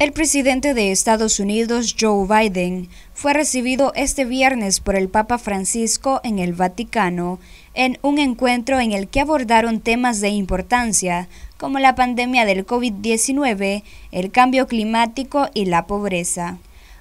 El presidente de Estados Unidos, Joe Biden, fue recibido este viernes por el Papa Francisco en el Vaticano, en un encuentro en el que abordaron temas de importancia como la pandemia del COVID-19, el cambio climático y la pobreza.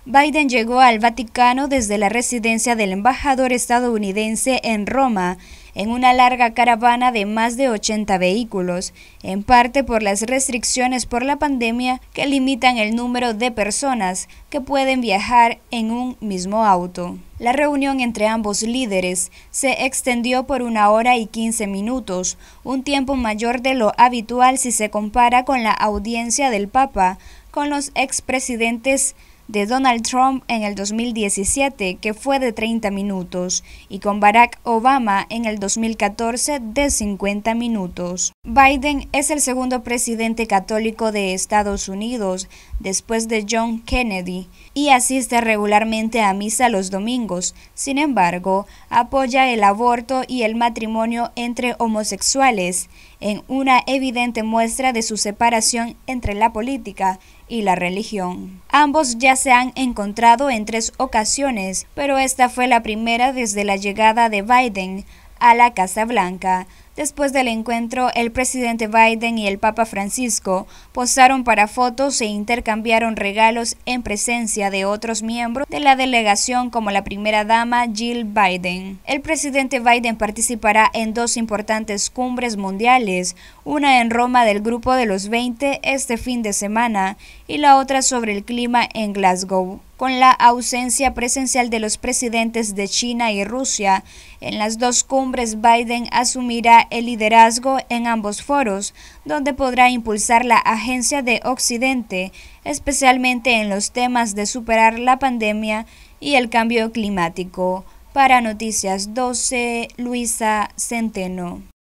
Biden llegó al Vaticano desde la residencia del embajador estadounidense en Roma en una larga caravana de más de 80 vehículos, en parte por las restricciones por la pandemia que limitan el número de personas que pueden viajar en un mismo auto. La reunión entre ambos líderes se extendió por una hora y 15 minutos, un tiempo mayor de lo habitual si se compara con la audiencia del Papa con los expresidentes de Donald Trump en el 2017, que fue de 30 minutos, y con Barack Obama en el 2014 de 50 minutos. Biden es el segundo presidente católico de Estados Unidos, después de John Kennedy, y asiste regularmente a misa los domingos. Sin embargo, apoya el aborto y el matrimonio entre homosexuales, en una evidente muestra de su separación entre la política y la religión. Ambos ya se han encontrado en tres ocasiones, pero esta fue la primera desde la llegada de Biden a la Casa Blanca, Después del encuentro, el presidente Biden y el Papa Francisco posaron para fotos e intercambiaron regalos en presencia de otros miembros de la delegación como la primera dama Jill Biden. El presidente Biden participará en dos importantes cumbres mundiales, una en Roma del Grupo de los 20 este fin de semana y la otra sobre el clima en Glasgow con la ausencia presencial de los presidentes de China y Rusia. En las dos cumbres, Biden asumirá el liderazgo en ambos foros, donde podrá impulsar la agencia de Occidente, especialmente en los temas de superar la pandemia y el cambio climático. Para Noticias 12, Luisa Centeno.